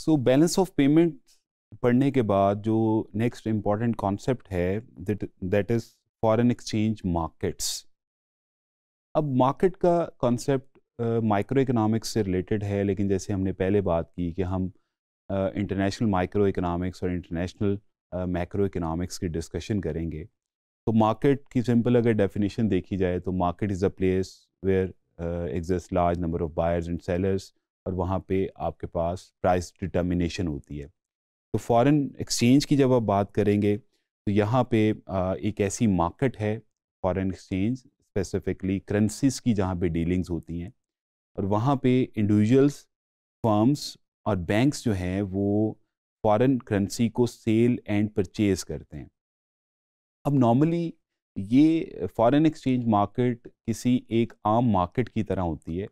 so balance of payment पढ़ने के बाद जो नेक्स्ट इम्पॉर्टेंट कॉन्सेप्ट है that is foreign exchange markets अब मार्केट का कॉन्सेप्ट माइक्रो इकोनॉमिक्स से रिलेटेड है लेकिन जैसे हमने पहले बात की कि हम इंटरनेशनल माइक्रो इकोनॉमिक्स और इंटरनेशनल मैक्रो इकोनॉमिक्स की डिस्कशन करेंगे तो मार्केट की सिंपल अगर डेफिनेशन देखी जाए तो market is a place where exist large number of buyers and sellers और वहाँ पे आपके पास प्राइस डिटर्मिनेशन होती है तो फॉरेन एक्सचेंज की जब आप बात करेंगे तो यहाँ पे एक ऐसी मार्केट है फॉरेन एक्सचेंज स्पेसिफिकली करेंसीज की जहाँ पे डीलिंग्स होती हैं और वहाँ पे इंडिविजुअल्स फर्म्स और बैंक्स जो हैं वो फॉरेन करेंसी को सेल एंड परचेज करते हैं अब नॉर्मली ये फॉरेन एक्सचेंज मार्केट किसी एक आम मार्केट की तरह होती है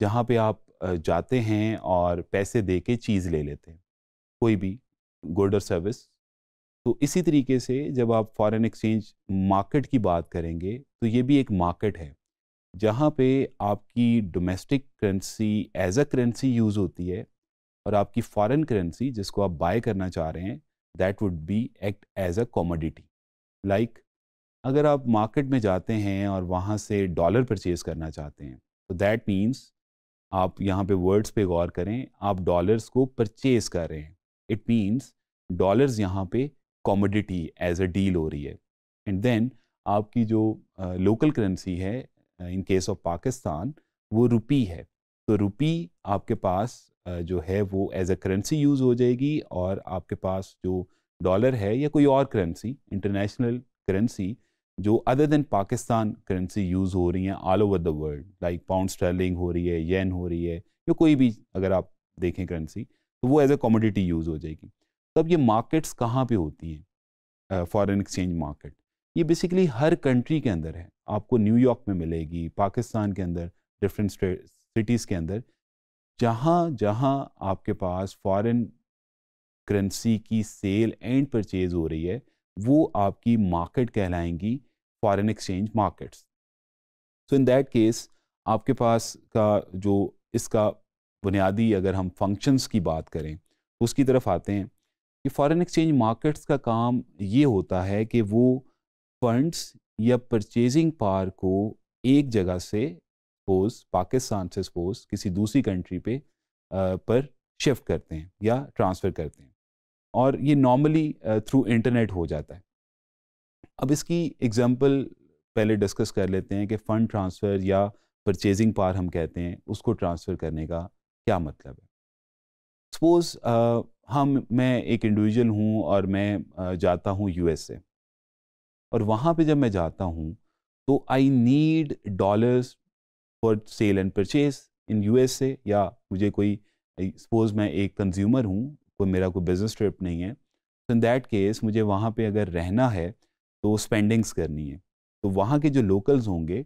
जहाँ पे आप जाते हैं और पैसे दे के चीज़ ले लेते हैं कोई भी गुड और सर्विस तो इसी तरीके से जब आप फॉरेन एक्सचेंज मार्केट की बात करेंगे तो ये भी एक मार्केट है जहाँ पे आपकी domestic currency as a currency use होती है और आपकी फॉरेन करेंसी जिसको आप बाय करना चाह रहे हैं that would be act as a commodity like अगर आप मार्केट में जाते हैं और वहाँ से डॉलर परचेज करना चाहते हैं तो दैट मीन्स आप यहाँ पे वर्ड्स पे गौर करें आप डॉलर्स को परचेज कर रहे हैं इट मीन्स डॉलर्स यहाँ पे कॉमोडिटी एज अ डील हो रही है एंड देन आपकी जो लोकल uh, करेंसी है इन केस ऑफ पाकिस्तान वो रुपी है तो रुपी आपके पास uh, जो है वो एज अ करेंसी यूज़ हो जाएगी और आपके पास जो डॉलर है या कोई और करेंसी इंटरनेशनल करेंसी जो other than Pakistan currency use हो रही हैं all over the world like pound sterling हो रही है येन हो रही है या कोई भी अगर आप देखें करेंसी तो वो एज ए कॉमोडिटी यूज़ हो जाएगी तब तो ये मार्केट्स कहाँ पे होती हैं फॉरेन एक्सचेंज मार्केट ये बेसिकली हर कंट्री के अंदर है आपको न्यूयॉर्क में मिलेगी पाकिस्तान के अंदर डिफरेंट सिटीज़ के अंदर जहाँ जहाँ आपके पास फॉरेन करेंसी की सेल एंड परचेज़ हो रही है वो आपकी मार्केट कहलाएंगी foreign exchange markets so in that case आपके पास का जो इसका बुनियादी अगर हम फंक्शंस की बात करें उसकी तरफ आते हैं कि फॉरेन एक्सचेंज मार्केट्स का काम ये होता है कि वो फंड्स या परचेजिंग पार को एक जगह से पोज पाकिस्तान से सपोज किसी दूसरी कंट्री पे आ, पर शिफ्ट करते हैं या ट्रांसफ़र करते हैं और ये नॉर्मली थ्रू इंटरनेट हो जाता है अब इसकी एग्जांपल पहले डिस्कस कर लेते हैं कि फ़ंड ट्रांसफ़र या परचेजिंग पार हम कहते हैं उसको ट्रांसफ़र करने का क्या मतलब है सपोज़ uh, हम मैं एक इंडिविजुअल हूँ और मैं uh, जाता हूँ यू ए और वहाँ पे जब मैं जाता हूँ तो I need dollars for sale and purchase in a या मुझे कोई सपोज़ मैं एक कंज्यूमर हूँ कोई मेरा कोई बिजनेस ट्रिप नहीं है तो इन दैट केस मुझे वहाँ पे अगर रहना है तो स्पेंडिंग्स करनी है तो वहाँ के जो लोकल्स होंगे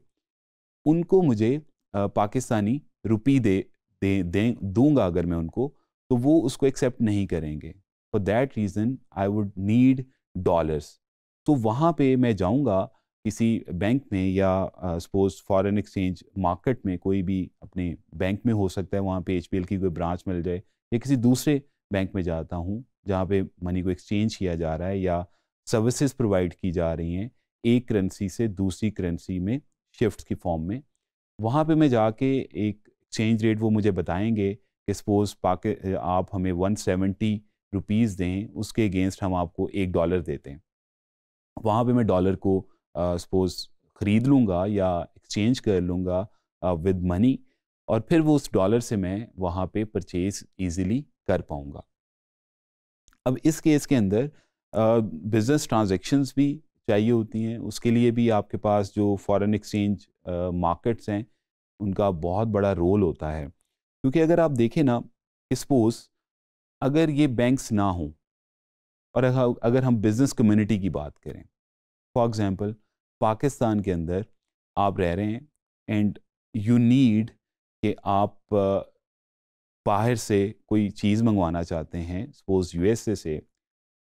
उनको मुझे पाकिस्तानी रुपी दे दे, दे दूंगा अगर मैं उनको तो वो उसको एक्सेप्ट नहीं करेंगे for that reason I would need dollars तो वहाँ पे मैं जाऊँगा किसी बैंक में या सपोज फॉरेन एक्सचेंज मार्केट में कोई भी अपने बैंक में हो सकता है वहाँ पे एच की कोई ब्रांच मिल जाए या किसी दूसरे बैंक में जाता हूँ जहाँ पे मनी को एक्सचेंज किया जा रहा है या सर्विसेज प्रोवाइड की जा रही हैं एक करेंसी से दूसरी करेंसी में शिफ्ट की फॉर्म में वहाँ पे मैं जाके एक एक्सचेंज रेट वो मुझे बताएंगे कि सपोज़ पाकि आप हमें वन सेवेंटी रुपीज़ दें उसके अगेंस्ट हम आपको एक डॉलर देते हैं वहाँ पे मैं डॉलर को सपोज़ ख़रीद लूँगा या एक्सचेंज कर लूँगा विद मनी और फिर वो उस डॉलर से मैं वहाँ पे परचेज़ इजीली कर पाऊँगा अब इस केस के अंदर बिज़नेस ट्रांजेक्शन्स भी चाहिए होती हैं उसके लिए भी आपके पास जो फॉरेन एक्सचेंज मार्केट्स हैं उनका बहुत बड़ा रोल होता है क्योंकि अगर आप देखें ना सपोज अगर ये बैंक्स ना हों और अगर हम बिज़नेस कम्युनिटी की बात करें फॉर एग्ज़ाम्पल पाकिस्तान के अंदर आप रह रहे हैं एंड यू नीड कि आप बाहर से कोई चीज़ मंगवाना चाहते हैं सपोज यू से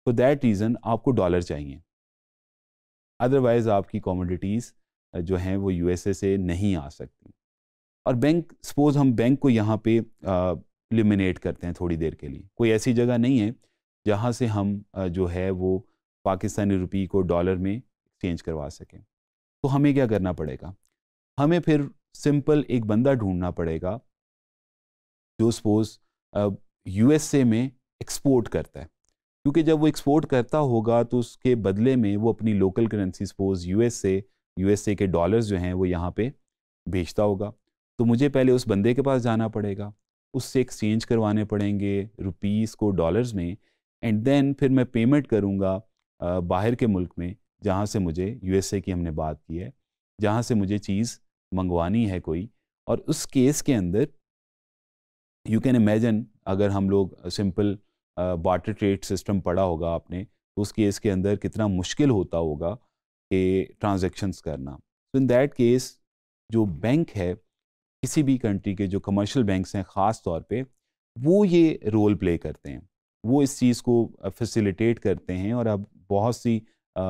फॉर दैट रीज़न आपको डॉलर चाहिए अदरवाइज़ आपकी कॉमोडिटीज़ जो हैं वो यू से नहीं आ सकती और बैंक सपोज़ हम बैंक को यहाँ पे लिमिनेट करते हैं थोड़ी देर के लिए कोई ऐसी जगह नहीं है जहाँ से हम आ, जो है वो पाकिस्तानी रुपये को डॉलर में एक्सचेंज करवा सकें तो हमें क्या करना पड़ेगा हमें फिर सिंपल एक बंदा ढूंढना पड़ेगा जो सपोज़ यूएसए में एक्सपोर्ट करता है क्योंकि जब वो एक्सपोर्ट करता होगा तो उसके बदले में वो अपनी local currency suppose USA USA के डॉलर्स जो हैं वो यहाँ पे भेजता होगा तो मुझे पहले उस बंदे के पास जाना पड़ेगा उससे एक्सचेंज करवाने पड़ेंगे रुपीज़ को डॉलर्स में एंड देन फिर मैं पेमेंट करूँगा बाहर के मुल्क में जहाँ से मुझे यूएसए की हमने बात की है जहाँ से मुझे चीज़ मंगवानी है कोई और उस केस के अंदर यू कैन इमेजन अगर हम लोग सिंपल वाटर ट्रेड सिस्टम पढ़ा होगा आपने तो उस केस के अंदर कितना मुश्किल होता होगा कि ट्रांजेक्शन्स करना तो इन दैट केस जो बैंक है किसी भी कंट्री के जो कमर्शियल बैंक्स हैं ख़ास तौर पे वो ये रोल प्ले करते हैं वो इस चीज़ को फैसिलिटेट करते हैं और अब बहुत सी आ,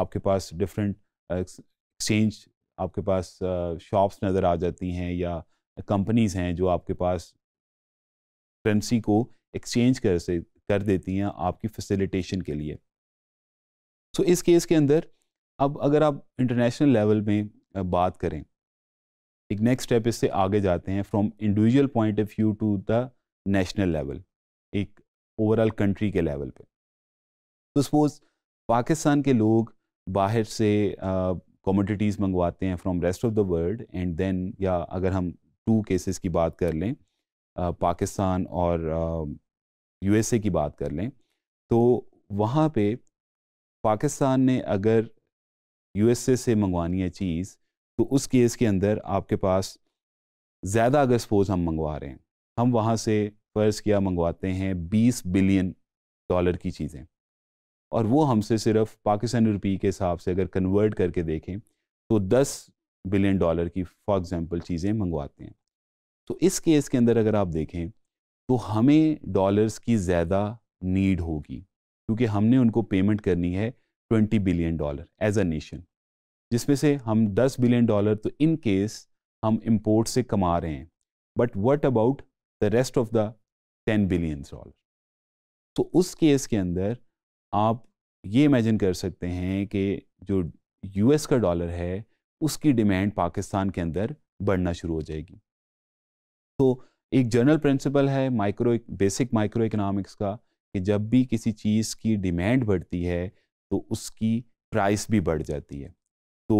आपके पास डिफरेंट एक्सचेंज आपके पास शॉप्स नज़र आ जाती हैं या कंपनीज़ हैं जो आपके पास करेंसी को एक्सचेंज कर से कर देती हैं आपकी फैसिलिटेशन के लिए सो so, इस केस के अंदर अब अगर आप इंटरनेशनल लेवल में बात करें एक नेक्स्ट स्टेप इससे आगे जाते हैं from individual point of view to the national level एक ओवरऑल कंट्री के लेवल पे तो सपोज़ पाकिस्तान के लोग बाहर से कॉमोडिटीज़ मंगवाते हैं from rest of the world and then या अगर हम टू केसेस की बात कर लें पाकिस्तान और यूएसए की बात कर लें तो वहाँ पे पाकिस्तान ने अगर यूएसए से मंगवानी है चीज़ तो उस केस के अंदर आपके पास ज़्यादा अगर सपोज़ हम मंगवा रहे हैं हम वहाँ से फ़र्ज़ किया मंगवाते हैं 20 बिलियन डॉलर की चीज़ें और वो हमसे सिर्फ पाकिस्तानी रुपये के हिसाब से अगर कन्वर्ट करके देखें तो 10 बिलियन डॉलर की फॉर एग्ज़ाम्पल चीज़ें मंगवाते हैं तो इस केस के अंदर अगर आप देखें तो हमें डॉलर्स की ज़्यादा नीड होगी क्योंकि हमने उनको पेमेंट करनी है 20 billion dollar as a nation जिसमें से हम 10 बिलियन डॉलर तो इन केस हम इम्पोर्ट से कमा रहे हैं but what about the rest of the 10 billion dollar तो उस केस के अंदर आप ये इमेजिन कर सकते हैं कि जो यूएस का डॉलर है उसकी डिमांड पाकिस्तान के अंदर बढ़ना शुरू हो जाएगी तो एक जनरल प्रिंसिपल है माइक्रो बेसिक माइक्रो इकोनॉमिक्स का कि जब भी किसी चीज़ की डिमांड बढ़ती है तो उसकी प्राइस भी बढ़ जाती है तो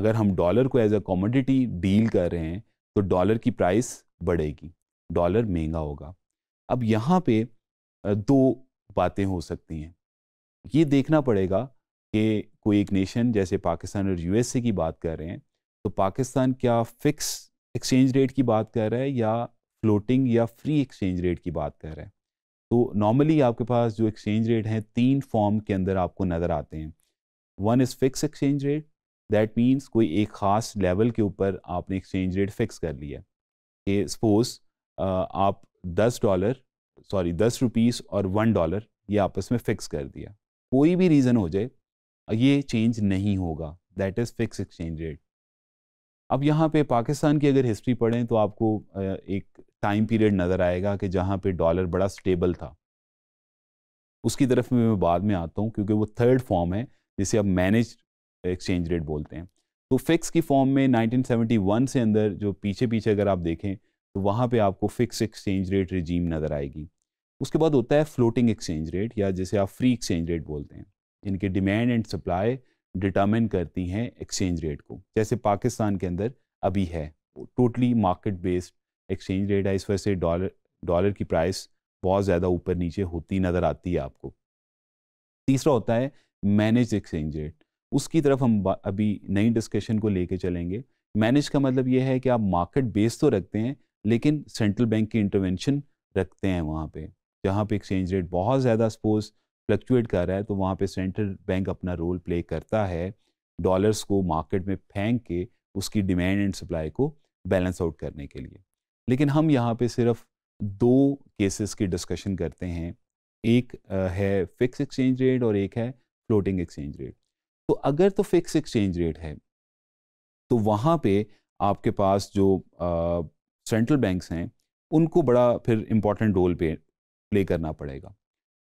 अगर हम डॉलर को एज अ कॉमोडिटी डील कर रहे हैं तो डॉलर की प्राइस बढ़ेगी डॉलर महंगा होगा अब यहाँ पे दो बातें हो सकती हैं ये देखना पड़ेगा कि कोई एक नेशन जैसे पाकिस्तान और यूएसए की बात कर रहे हैं तो पाकिस्तान क्या फिक्स एक्सचेंज रेट की बात कर रहा है या फ्लोटिंग या फ्री एक्सचेंज रेट की बात कर रहा है तो नॉर्मली आपके पास जो एक्सचेंज रेट हैं तीन फॉर्म के अंदर आपको नज़र आते हैं one is fix exchange rate that means कोई एक ख़ास लेवल के ऊपर आपने एक्सचेंज रेट फिक्स कर लिया कि सपोज़ आप दस डॉलर सॉरी दस रुपीस और वन डॉलर ये आपस में फ़िक्स कर दिया कोई भी रीज़न हो जाए ये चेंज नहीं होगा that is fix exchange rate अब यहाँ पे पाकिस्तान की अगर हिस्ट्री पढ़ें तो आपको एक टाइम पीरियड नज़र आएगा कि जहाँ पे डॉलर बड़ा स्टेबल था उसकी तरफ में मैं बाद में आता हूँ क्योंकि वो थर्ड फॉर्म है जिसे आप मैनेज एक्सचेंज रेट बोलते हैं तो फिक्स की फॉर्म में 1971 से अंदर जो पीछे पीछे अगर आप देखें तो वहाँ पे आपको फिक्स एक्सचेंज रेट रिजीम नज़र आएगी उसके बाद होता है फ्लोटिंग एक्सचेंज रेट या जिसे आप फ्री एक्सचेंज रेट बोलते हैं इनके डिमांड एंड सप्लाई डिटर्मिन करती हैं एक्सचेंज रेट को जैसे पाकिस्तान के अंदर अभी है totally market based exchange rate है इस वजह से डॉलर डॉलर की प्राइस बहुत ज़्यादा ऊपर नीचे होती नज़र आती है आपको तीसरा होता है मैनेज एक्सचेंज रेट उसकी तरफ हम अभी नई डिस्कशन को लेके चलेंगे मैनेज का मतलब यह है कि आप मार्केट बेस तो रखते हैं लेकिन सेंट्रल बैंक की इंटरवेंशन रखते हैं वहाँ पे जहाँ पे एक्सचेंज रेट बहुत ज़्यादा सपोज फ्लक्चुएट कर रहा है तो वहाँ पे सेंट्रल बैंक अपना रोल प्ले करता है डॉलर्स को मार्केट में फेंक के उसकी डिमांड एंड सप्लाई को बैलेंस आउट करने के लिए लेकिन हम यहाँ पे सिर्फ दो केसेस की डिस्कशन करते हैं एक है फिक्स एक्सचेंज रेट और एक है फ्लोटिंग एक्सचेंज रेट तो अगर तो फिक्स एक्सचेंज रेट है तो वहाँ पे आपके पास जो सेंट्रल बैंक्स हैं उनको बड़ा फिर इम्पोर्टेंट रोल पे प्ले करना पड़ेगा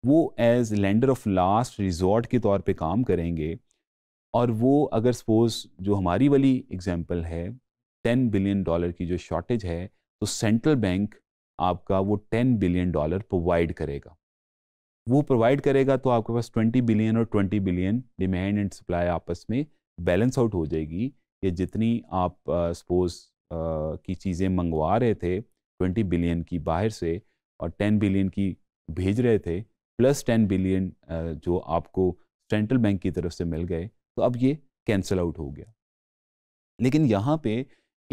वो as lender of last resort के तौर पे काम करेंगे और वो अगर सपोज जो हमारी वाली एग्जांपल है टेन बिलियन डॉलर की जो शॉर्टेज है तो सेंट्रल बैंक आपका वो टेन बिलियन डॉलर प्रोवाइड करेगा वो प्रोवाइड करेगा तो आपके पास ट्वेंटी बिलियन और twenty billion demand and supply आपस में बैलेंस आउट हो जाएगी ये जितनी आप सपोज uh, uh, की चीज़ें मंगवा रहे थे ट्वेंटी बिलियन की बाहर से और टेन बिलियन की भेज रहे थे प्लस टेन बिलियन जो आपको सेंट्रल बैंक की तरफ से मिल गए तो अब ये कैंसिल आउट हो गया लेकिन यहाँ पे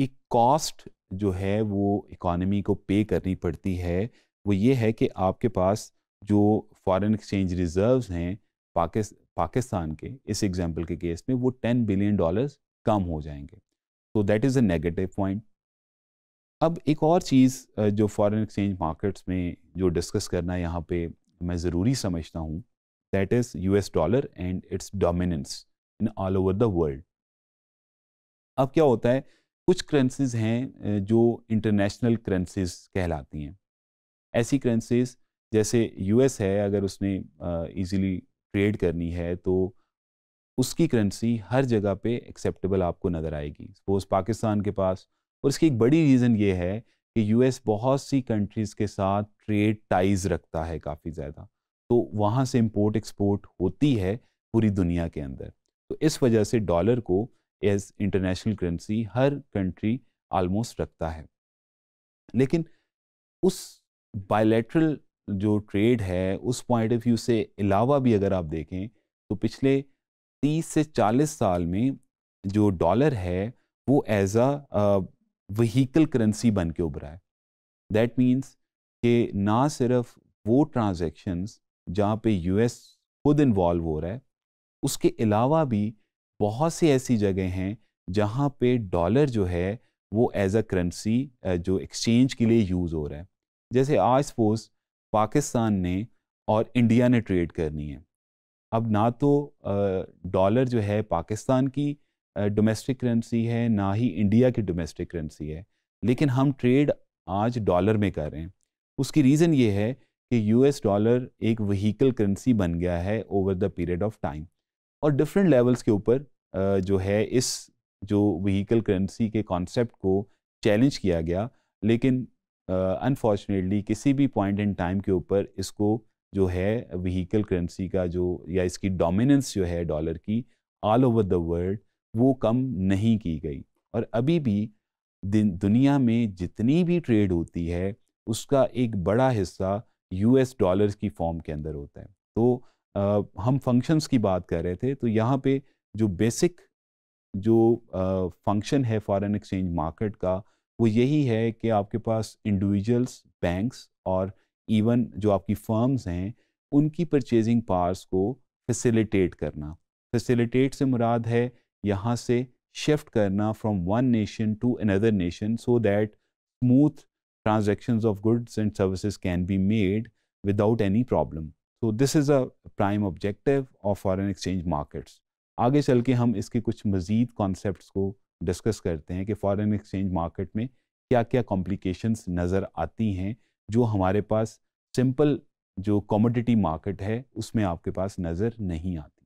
एक कॉस्ट जो है वो इकोनॉमी को पे करनी पड़ती है वो ये है कि आपके पास जो फॉरेन एक्सचेंज रिजर्व्स हैं पाकिस पाकिस्तान के इस एग्जांपल के केस में वो टेन बिलियन डॉलर्स कम हो जाएंगे तो that is a negative point अब एक और चीज़ जो फॉरेन एक्सचेंज मार्केट्स में जो डिस्कस करना यहाँ पे मैं ज़रूरी समझता हूँ that is U S dollar and its dominance in all over the world अब क्या होता है कुछ करेंसीज हैं जो इंटरनेशनल करेंसीज कहलाती हैं ऐसी करेंसीज जैसे यूएस है अगर उसने इजीली ट्रेड करनी है तो उसकी करेंसी हर जगह पे एक्सेप्टेबल आपको नज़र आएगी सपोज पाकिस्तान के पास और इसकी एक बड़ी रीज़न ये है कि यूएस बहुत सी कंट्रीज़ के साथ ट्रेड टाइज रखता है काफ़ी ज़्यादा तो वहाँ से इम्पोर्ट एक्सपोर्ट होती है पूरी दुनिया के अंदर तो इस वजह से डॉलर को एज इंटरनेशनल करेंसी हर कंट्री आलमोस्ट रखता है लेकिन उस बायोलेट्रल जो ट्रेड है उस पॉइंट ऑफ व्यू से अलावा भी अगर आप देखें तो पिछले 30 से 40 साल में जो डॉलर है वो एज अ वहीकल करेंसी बन के उभरा है दैट मीन्स कि ना सिर्फ वो ट्रांजेक्शन्स जहाँ पे यूएस खुद इन्वॉल्व हो रहा है उसके अलावा भी बहुत सी ऐसी जगह हैं जहाँ पे डॉलर जो है वो एज अ करेंसी जो एक्सचेंज के लिए यूज़ हो रहा है जैसे आज सपोज पाकिस्तान ने और इंडिया ने ट्रेड करनी है अब ना तो डॉलर जो है पाकिस्तान की डोमेस्टिक करेंसी है ना ही इंडिया की डोमेस्टिक करेंसी है लेकिन हम ट्रेड आज डॉलर में कर रहे हैं उसकी रीज़न ये है कि यूएस डॉलर एक वहीकल करेंसी बन गया है over the period of time और डिफरेंट लेवल्स के ऊपर जो है इस जो वहीकल करेंसी के कॉन्सेप्ट को चैलेंज किया गया लेकिन अनफॉर्चुनेटली uh, किसी भी पॉइंट इन टाइम के ऊपर इसको जो है वहीकल करेंसी का जो या इसकी डोमिनेंस जो है डॉलर की ऑल ओवर द वर्ल्ड वो कम नहीं की गई और अभी भी दुनिया में जितनी भी ट्रेड होती है उसका एक बड़ा हिस्सा यूएस डॉलर्स की फॉर्म के अंदर होता है तो आ, हम फंक्शंस की बात कर रहे थे तो यहाँ पे जो बेसिक जो फंक्शन है फॉरेन एक्सचेंज मार्केट का वो यही है कि आपके पास इंडिविजुअल्स बैंक्स और इवन जो आपकी फर्म्स हैं उनकी परचेजिंग पार्स को फैसिलिटेट करना फैसिलिटेट से मुराद है यहाँ से शिफ्ट करना from one nation to another nation so that smooth transaction of goods and services can be made without any problem so this is a prime objective of foreign exchange markets आगे चल के हम इसके कुछ मज़ीद concept को discuss करते हैं कि फ़ॉरन एक्सचेंज मार्केट में क्या क्या कॉम्प्लिकेशंस नज़र आती हैं जो हमारे पास सिंपल जो कॉमोडिटी मार्केट है उसमें आपके पास नज़र नहीं आती